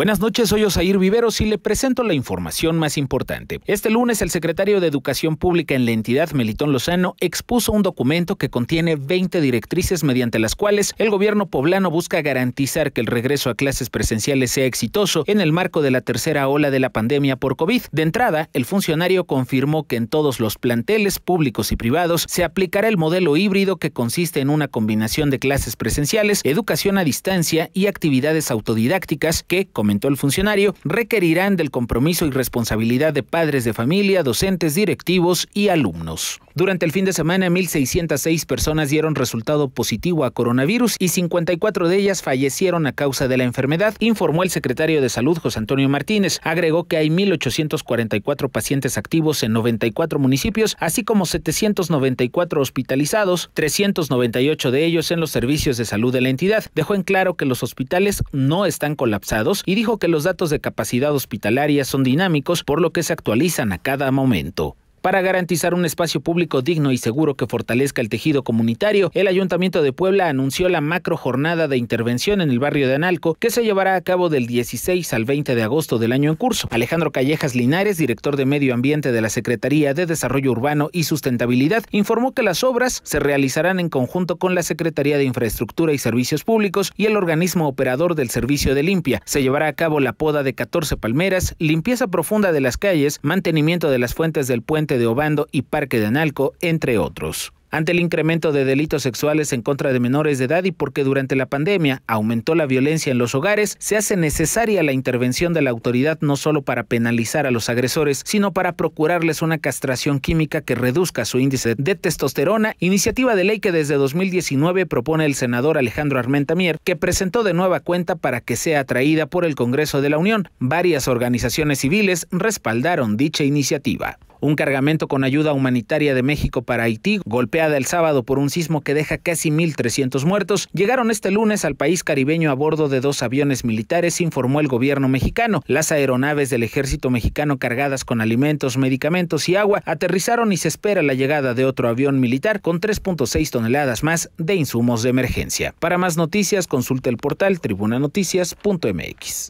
Buenas noches, soy Osair Viveros y le presento la información más importante. Este lunes el secretario de Educación Pública en la entidad, Melitón Lozano, expuso un documento que contiene 20 directrices mediante las cuales el gobierno poblano busca garantizar que el regreso a clases presenciales sea exitoso en el marco de la tercera ola de la pandemia por COVID. De entrada, el funcionario confirmó que en todos los planteles públicos y privados se aplicará el modelo híbrido que consiste en una combinación de clases presenciales, educación a distancia y actividades autodidácticas que, como el funcionario, requerirán del compromiso y responsabilidad de padres de familia, docentes, directivos y alumnos. Durante el fin de semana, 1.606 personas dieron resultado positivo a coronavirus y 54 de ellas fallecieron a causa de la enfermedad, informó el secretario de Salud José Antonio Martínez. Agregó que hay 1.844 pacientes activos en 94 municipios, así como 794 hospitalizados, 398 de ellos en los servicios de salud de la entidad. Dejó en claro que los hospitales no están colapsados y dijo que los datos de capacidad hospitalaria son dinámicos por lo que se actualizan a cada momento. Para garantizar un espacio público digno y seguro que fortalezca el tejido comunitario, el Ayuntamiento de Puebla anunció la macro jornada de intervención en el barrio de Analco que se llevará a cabo del 16 al 20 de agosto del año en curso. Alejandro Callejas Linares, director de Medio Ambiente de la Secretaría de Desarrollo Urbano y Sustentabilidad, informó que las obras se realizarán en conjunto con la Secretaría de Infraestructura y Servicios Públicos y el organismo operador del servicio de limpia. Se llevará a cabo la poda de 14 palmeras, limpieza profunda de las calles, mantenimiento de las fuentes del puente de Obando y Parque de Analco, entre otros ante el incremento de delitos sexuales en contra de menores de edad y porque durante la pandemia aumentó la violencia en los hogares, se hace necesaria la intervención de la autoridad no solo para penalizar a los agresores, sino para procurarles una castración química que reduzca su índice de testosterona, iniciativa de ley que desde 2019 propone el senador Alejandro Armentamier, que presentó de nueva cuenta para que sea atraída por el Congreso de la Unión. Varias organizaciones civiles respaldaron dicha iniciativa. Un cargamento con ayuda humanitaria de México para Haití, golpeada el sábado por un sismo que deja casi 1.300 muertos, llegaron este lunes al país caribeño a bordo de dos aviones militares, informó el gobierno mexicano. Las aeronaves del ejército mexicano cargadas con alimentos, medicamentos y agua aterrizaron y se espera la llegada de otro avión militar con 3.6 toneladas más de insumos de emergencia. Para más noticias, consulta el portal tribunanoticias.mx.